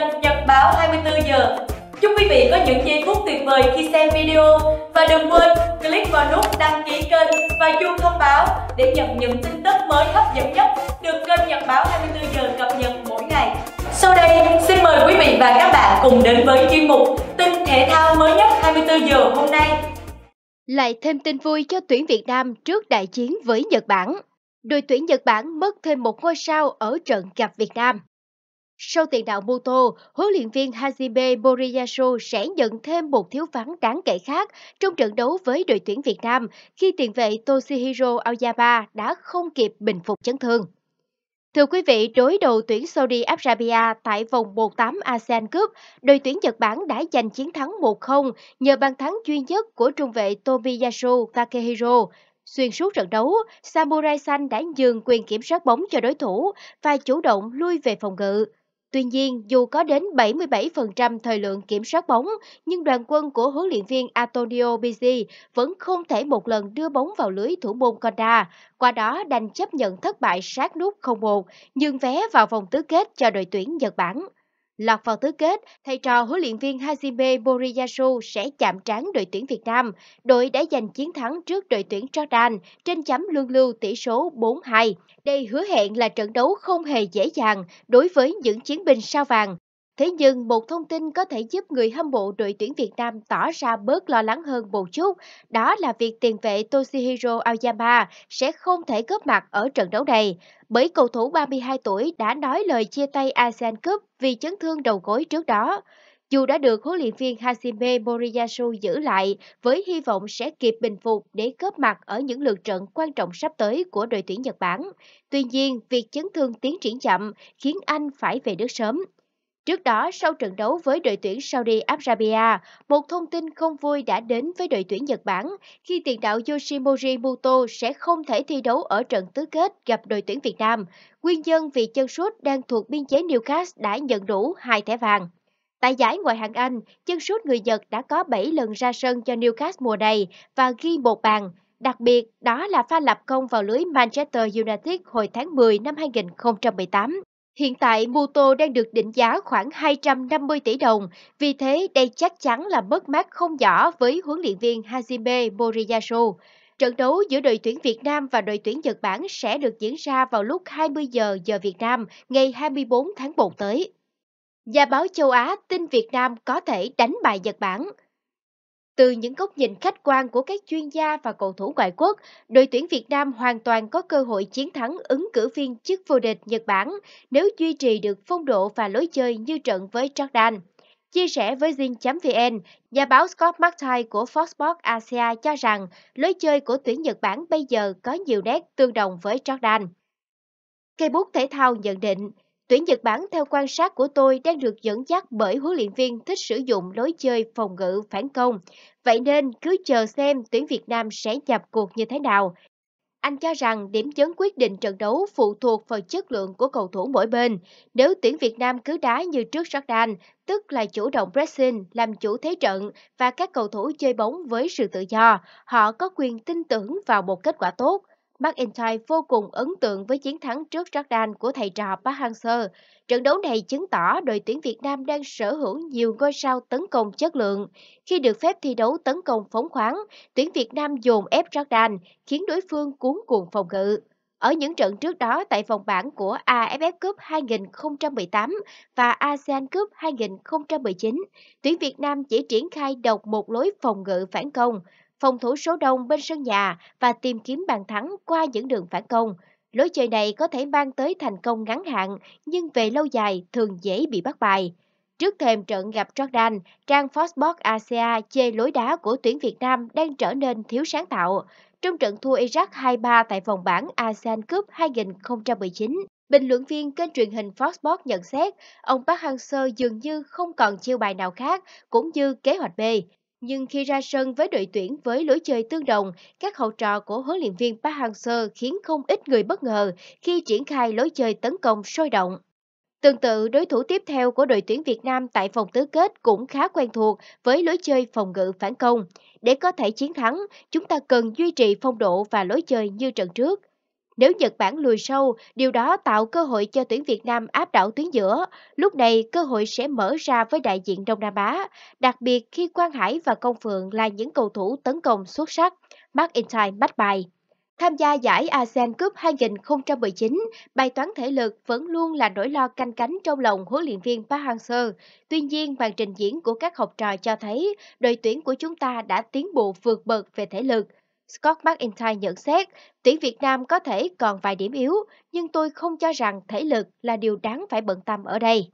nhân Nhật báo 24 giờ. Chúc quý vị có những giây phút tuyệt vời khi xem video và đừng quên click vào nút đăng ký kênh và chuông thông báo để nhận những tin tức mới hấp dẫn nhất được kênh Nhật báo 24 giờ cập nhật mỗi ngày. Sau đây, xin mời quý vị và các bạn cùng đến với chuyên mục tin thể thao mới nhất 24 giờ hôm nay. Lại thêm tin vui cho tuyển Việt Nam trước đại chiến với Nhật Bản. Đội tuyển Nhật Bản mất thêm một ngôi sao ở trận gặp Việt Nam. Sau tiền đạo Muto, huấn luyện viên Hajime Moriyasu sẽ nhận thêm một thiếu vắng đáng kể khác trong trận đấu với đội tuyển Việt Nam khi tiền vệ Toshihiro Aoyama đã không kịp bình phục chấn thương. Thưa quý vị, đối đầu tuyển Saudi Arabia tại vòng 1-8 ASEAN Cup, đội tuyển Nhật Bản đã giành chiến thắng 1-0 nhờ bàn thắng duy nhất của trung vệ Tomiyasu Takehiro. Xuyên suốt trận đấu, Samurai Xanh đã nhường quyền kiểm soát bóng cho đối thủ và chủ động lui về phòng ngự. Tuy nhiên, dù có đến 77% thời lượng kiểm soát bóng, nhưng đoàn quân của huấn luyện viên Antonio Pizzi vẫn không thể một lần đưa bóng vào lưới thủ môn Conda, qua đó đành chấp nhận thất bại sát nút 0-1, nhưng vé vào vòng tứ kết cho đội tuyển Nhật Bản. Lọt vào tứ kết, thầy trò huấn luyện viên Hajime Moriyasu sẽ chạm trán đội tuyển Việt Nam. Đội đã giành chiến thắng trước đội tuyển Jordan trên chấm luân lưu tỷ số 4-2. Đây hứa hẹn là trận đấu không hề dễ dàng đối với những chiến binh sao vàng Thế nhưng một thông tin có thể giúp người hâm mộ đội tuyển Việt Nam tỏ ra bớt lo lắng hơn một chút, đó là việc tiền vệ Toshihiro Aoyama sẽ không thể góp mặt ở trận đấu này, bởi cầu thủ 32 tuổi đã nói lời chia tay ASEAN Cup vì chấn thương đầu gối trước đó. Dù đã được huấn luyện viên Hashime Moriyasu giữ lại với hy vọng sẽ kịp bình phục để góp mặt ở những lượt trận quan trọng sắp tới của đội tuyển Nhật Bản. Tuy nhiên, việc chấn thương tiến triển chậm khiến anh phải về nước sớm. Trước đó, sau trận đấu với đội tuyển Saudi Arabia, một thông tin không vui đã đến với đội tuyển Nhật Bản khi tiền đạo Yoshimori Muto sẽ không thể thi đấu ở trận tứ kết gặp đội tuyển Việt Nam. Nguyên nhân vì chân sút đang thuộc biên chế Newcastle đã nhận đủ hai thẻ vàng. Tại giải ngoại hạng Anh, chân sút người Nhật đã có 7 lần ra sân cho Newcastle mùa này và ghi một bàn. Đặc biệt, đó là pha lập công vào lưới Manchester United hồi tháng 10 năm 2018. Hiện tại, Muto đang được định giá khoảng 250 tỷ đồng, vì thế đây chắc chắn là mất mát không nhỏ với huấn luyện viên Hajime Moriyasu. Trận đấu giữa đội tuyển Việt Nam và đội tuyển Nhật Bản sẽ được diễn ra vào lúc 20 giờ giờ Việt Nam ngày 24 tháng 1 tới. Nhà báo châu Á tin Việt Nam có thể đánh bại Nhật Bản. Từ những góc nhìn khách quan của các chuyên gia và cầu thủ ngoại quốc, đội tuyển Việt Nam hoàn toàn có cơ hội chiến thắng ứng cử viên chức vô địch Nhật Bản nếu duy trì được phong độ và lối chơi như trận với Jordan. Chia sẻ với Zing.vn, nhà báo Scott McTye của Fox Sports Asia cho rằng lối chơi của tuyển Nhật Bản bây giờ có nhiều nét tương đồng với Jordan. Cây bút thể thao nhận định, Tuyển Nhật Bản theo quan sát của tôi đang được dẫn dắt bởi huấn luyện viên thích sử dụng lối chơi phòng ngự phản công. Vậy nên cứ chờ xem tuyển Việt Nam sẽ nhập cuộc như thế nào. Anh cho rằng điểm chấn quyết định trận đấu phụ thuộc vào chất lượng của cầu thủ mỗi bên. Nếu tuyển Việt Nam cứ đá như trước Jordan, tức là chủ động pressing, làm chủ thế trận và các cầu thủ chơi bóng với sự tự do, họ có quyền tin tưởng vào một kết quả tốt. McIntyre vô cùng ấn tượng với chiến thắng trước Jordan của thầy trò Park Hang-seo. Trận đấu này chứng tỏ đội tuyển Việt Nam đang sở hữu nhiều ngôi sao tấn công chất lượng. Khi được phép thi đấu tấn công phóng khoáng, tuyển Việt Nam dồn ép Jordan, khiến đối phương cuốn cuồng phòng ngự. Ở những trận trước đó tại vòng bảng của AFF Cup 2018 và ASEAN Cup 2019, tuyển Việt Nam chỉ triển khai độc một lối phòng ngự phản công, phòng thủ số đông bên sân nhà và tìm kiếm bàn thắng qua những đường phản công. Lối chơi này có thể mang tới thành công ngắn hạn, nhưng về lâu dài thường dễ bị bắt bài. Trước thềm trận gặp Jordan, trang Foxbox Asia chê lối đá của tuyển Việt Nam đang trở nên thiếu sáng tạo. Trong trận thua Iraq 2-3 tại vòng bảng ASEAN Cup 2019, Bình luận viên kênh truyền hình Fox nhận xét, ông Park Hang-seo dường như không còn chiêu bài nào khác cũng như kế hoạch B. Nhưng khi ra sân với đội tuyển với lối chơi tương đồng, các hậu trò của huấn luyện viên Park Hang-seo khiến không ít người bất ngờ khi triển khai lối chơi tấn công sôi động. Tương tự, đối thủ tiếp theo của đội tuyển Việt Nam tại vòng tứ kết cũng khá quen thuộc với lối chơi phòng ngự phản công. Để có thể chiến thắng, chúng ta cần duy trì phong độ và lối chơi như trận trước. Nếu Nhật Bản lùi sâu, điều đó tạo cơ hội cho tuyển Việt Nam áp đảo tuyến giữa. Lúc này, cơ hội sẽ mở ra với đại diện Đông Nam Á, đặc biệt khi Quang Hải và Công Phượng là những cầu thủ tấn công xuất sắc. Mark McIntyre bắt bài. Tham gia giải ASEAN Cup 2019, bài toán thể lực vẫn luôn là nỗi lo canh cánh trong lòng huấn luyện viên Park Hang-seo. Tuy nhiên, màn trình diễn của các học trò cho thấy đội tuyển của chúng ta đã tiến bộ vượt bậc về thể lực. Scott McIntyre nhận xét, tuyển Việt Nam có thể còn vài điểm yếu, nhưng tôi không cho rằng thể lực là điều đáng phải bận tâm ở đây.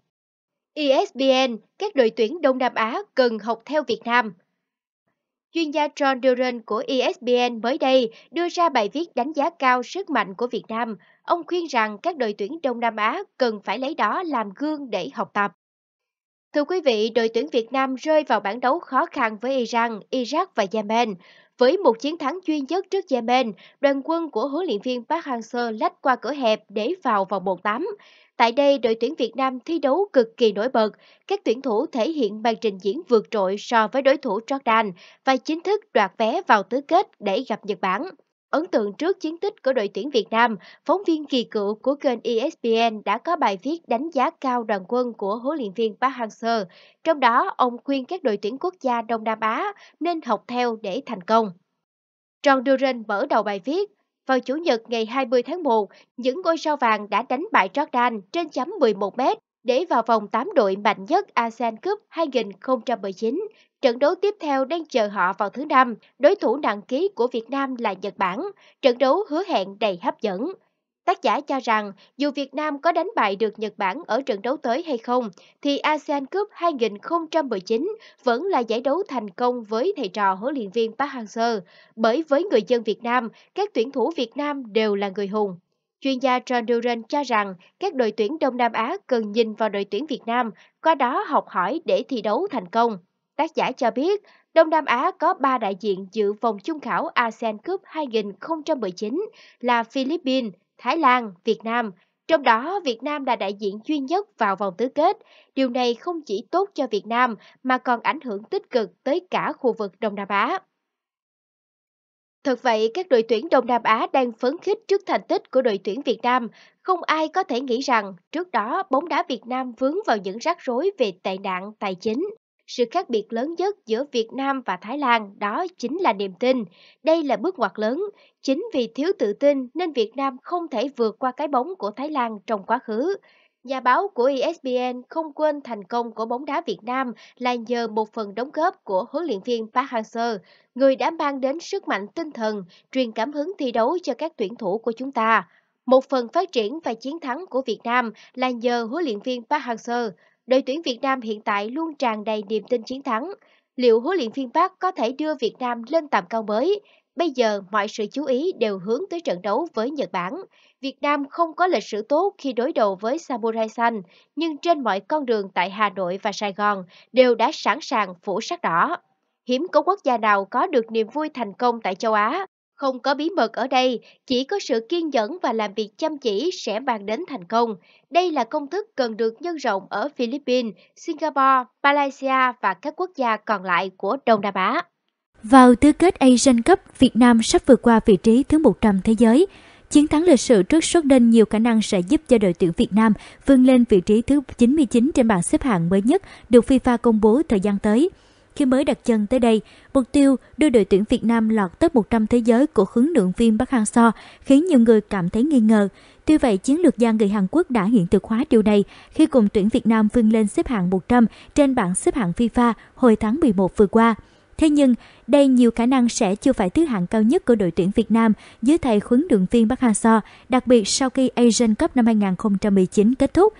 ESPN, các đội tuyển Đông Nam Á cần học theo Việt Nam. Chuyên gia John Duran của ESPN mới đây đưa ra bài viết đánh giá cao sức mạnh của Việt Nam. Ông khuyên rằng các đội tuyển Đông Nam Á cần phải lấy đó làm gương để học tập. Thưa quý vị, đội tuyển Việt Nam rơi vào bản đấu khó khăn với Iran, Iraq và Yemen. Với một chiến thắng duy nhất trước Yemen, đoàn quân của huấn luyện viên Park Hang-seo lách qua cửa hẹp để vào vòng bồn 8. Tại đây, đội tuyển Việt Nam thi đấu cực kỳ nổi bật. Các tuyển thủ thể hiện màn trình diễn vượt trội so với đối thủ Jordan và chính thức đoạt vé vào tứ kết để gặp Nhật Bản. Ấn tượng trước chiến tích của đội tuyển Việt Nam, phóng viên kỳ cựu của kênh ESPN đã có bài viết đánh giá cao đoàn quân của huấn luyện viên Park Hang-seo. Trong đó, ông khuyên các đội tuyển quốc gia Đông Nam Á nên học theo để thành công. John Duran mở đầu bài viết, vào Chủ nhật ngày 20 tháng 1, những ngôi sao vàng đã đánh bại Jordan trên chấm 11 m để vào vòng 8 đội mạnh nhất ASEAN Cup 2019 Trận đấu tiếp theo đang chờ họ vào thứ năm, đối thủ nặng ký của Việt Nam là Nhật Bản, trận đấu hứa hẹn đầy hấp dẫn. Tác giả cho rằng, dù Việt Nam có đánh bại được Nhật Bản ở trận đấu tới hay không, thì ASEAN Cup 2019 vẫn là giải đấu thành công với thầy trò huấn luyện viên Park Hang-seo, bởi với người dân Việt Nam, các tuyển thủ Việt Nam đều là người hùng. Chuyên gia John Duran cho rằng các đội tuyển Đông Nam Á cần nhìn vào đội tuyển Việt Nam, qua đó học hỏi để thi đấu thành công. Tác giả cho biết, Đông Nam Á có 3 đại diện dự vòng chung khảo ASEAN Cup 2019 là Philippines, Thái Lan, Việt Nam. Trong đó, Việt Nam là đại diện duy nhất vào vòng tứ kết. Điều này không chỉ tốt cho Việt Nam mà còn ảnh hưởng tích cực tới cả khu vực Đông Nam Á. Thật vậy, các đội tuyển Đông Nam Á đang phấn khích trước thành tích của đội tuyển Việt Nam. Không ai có thể nghĩ rằng trước đó bóng đá Việt Nam vướng vào những rắc rối về tệ nạn tài chính sự khác biệt lớn nhất giữa Việt Nam và Thái Lan đó chính là niềm tin. Đây là bước ngoặt lớn. Chính vì thiếu tự tin nên Việt Nam không thể vượt qua cái bóng của Thái Lan trong quá khứ. Nhà báo của ESPN không quên thành công của bóng đá Việt Nam là nhờ một phần đóng góp của huấn luyện viên Park Hang-seo, người đã mang đến sức mạnh tinh thần, truyền cảm hứng thi đấu cho các tuyển thủ của chúng ta. Một phần phát triển và chiến thắng của Việt Nam là nhờ huấn luyện viên Park Hang-seo. Đội tuyển Việt Nam hiện tại luôn tràn đầy niềm tin chiến thắng. Liệu huấn luyện viên Park có thể đưa Việt Nam lên tầm cao mới? Bây giờ mọi sự chú ý đều hướng tới trận đấu với Nhật Bản. Việt Nam không có lịch sử tốt khi đối đầu với Samurai Xanh, nhưng trên mọi con đường tại Hà Nội và Sài Gòn đều đã sẵn sàng phủ sắc đỏ. Hiếm có quốc gia nào có được niềm vui thành công tại châu Á. Không có bí mật ở đây, chỉ có sự kiên nhẫn và làm việc chăm chỉ sẽ mang đến thành công. Đây là công thức cần được nhân rộng ở Philippines, Singapore, Malaysia và các quốc gia còn lại của Đông Nam Á. Vào tứ kết Asian Cup, Việt Nam sắp vượt qua vị trí thứ 100 thế giới. Chiến thắng lịch sử trước Jordan nhiều khả năng sẽ giúp cho đội tuyển Việt Nam vươn lên vị trí thứ 99 trên bảng xếp hạng mới nhất được FIFA công bố thời gian tới. Khi mới đặt chân tới đây, mục tiêu đưa đội tuyển Việt Nam lọt top 100 thế giới của hướng luyện viên Park Hang-seo khiến nhiều người cảm thấy nghi ngờ. Tuy vậy, chiến lược gia người Hàn Quốc đã hiện thực hóa điều này khi cùng tuyển Việt Nam vươn lên xếp hạng 100 trên bảng xếp hạng FIFA hồi tháng 11 vừa qua. Thế nhưng, đây nhiều khả năng sẽ chưa phải thứ hạng cao nhất của đội tuyển Việt Nam dưới thầy huấn luyện viên Park Hang-seo, đặc biệt sau khi Asian Cup năm 2019 kết thúc.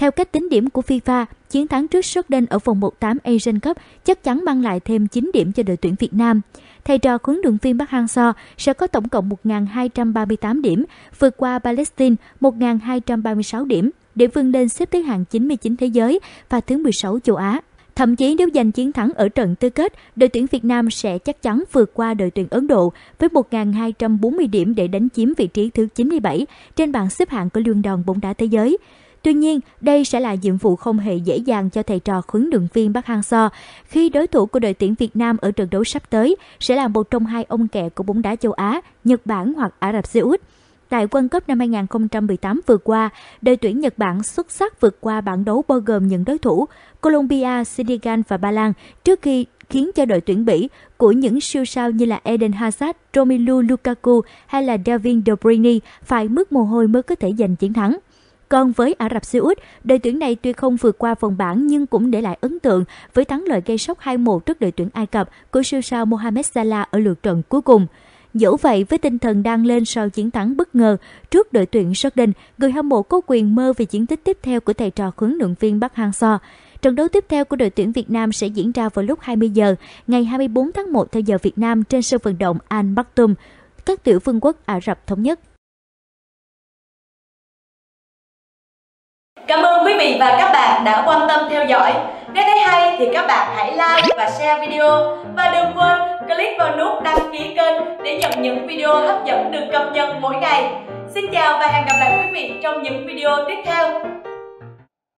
Theo cách tính điểm của FIFA, chiến thắng trước Jordan ở vòng 1-8 Asian Cup chắc chắn mang lại thêm 9 điểm cho đội tuyển Việt Nam. Thầy trò huấn luyện viên Bắc Hang-seo sẽ có tổng cộng 1.238 điểm, vượt qua Palestine 1.236 điểm để vươn lên xếp thứ hạng 99 thế giới và thứ 16 châu Á. Thậm chí nếu giành chiến thắng ở trận tứ kết, đội tuyển Việt Nam sẽ chắc chắn vượt qua đội tuyển Ấn Độ với 1.240 điểm để đánh chiếm vị trí thứ 97 trên bảng xếp hạng của Liên đoàn bóng đá thế giới. Tuy nhiên, đây sẽ là nhiệm vụ không hề dễ dàng cho thầy trò huấn luyện viên Park Hang-seo khi đối thủ của đội tuyển Việt Nam ở trận đấu sắp tới sẽ là một trong hai ông kẹ của bóng đá châu Á, Nhật Bản hoặc Ả Rập Xê Út. Tại World Cup năm 2018 vừa qua, đội tuyển Nhật Bản xuất sắc vượt qua bảng đấu bao gồm những đối thủ Colombia, Senegal và Ba Lan trước khi khiến cho đội tuyển Bỉ của những siêu sao như là Eden Hazard, Romelu Lukaku hay là David De Bruyne phải mất mồ hôi mới có thể giành chiến thắng. Còn với Ả Rập Xê Út, đội tuyển này tuy không vượt qua vòng bảng nhưng cũng để lại ấn tượng với thắng lợi gây sốc 2-1 trước đội tuyển Ai Cập của siêu sao Mohamed Salah ở lượt trận cuối cùng. Dẫu vậy, với tinh thần đang lên sau chiến thắng bất ngờ trước đội tuyển Jordan, người hâm mộ có quyền mơ về chiến tích tiếp theo của thầy trò huấn luyện viên Park Hang-seo. Trận đấu tiếp theo của đội tuyển Việt Nam sẽ diễn ra vào lúc 20 giờ ngày 24 tháng 1 theo giờ Việt Nam trên sân vận động Al Maktoum, các tiểu vương quốc Ả Rập Thống Nhất. Cảm ơn quý vị và các bạn đã quan tâm theo dõi. Nếu thấy hay thì các bạn hãy like và share video và đừng quên click vào nút đăng ký kênh để nhận những video hấp dẫn được cập nhật mỗi ngày. Xin chào và hẹn gặp lại quý vị trong những video tiếp theo.